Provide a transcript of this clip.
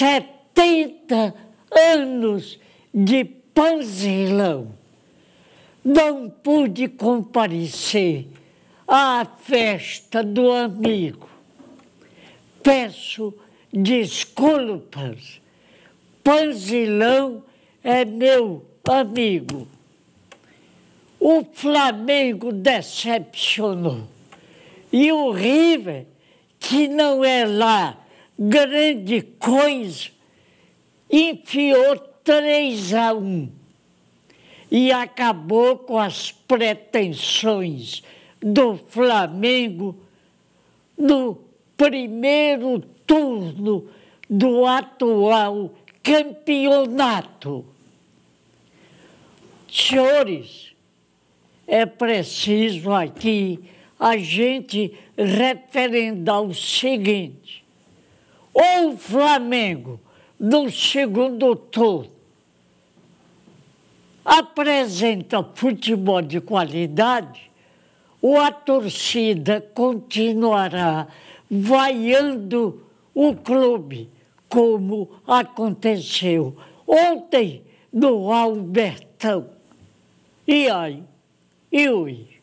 70 anos de panzilão. Não pude comparecer à festa do amigo. Peço desculpas. Panzilão é meu amigo. O Flamengo decepcionou. E o River, que não é lá grande coisa, enfiou 3 a 1 e acabou com as pretensões do Flamengo no primeiro turno do atual campeonato. Senhores, é preciso aqui a gente referendar o seguinte: ou Flamengo no segundo turno apresenta futebol de qualidade, ou a torcida continuará vaiando o clube, como aconteceu ontem no Albertão. E aí, e hoje?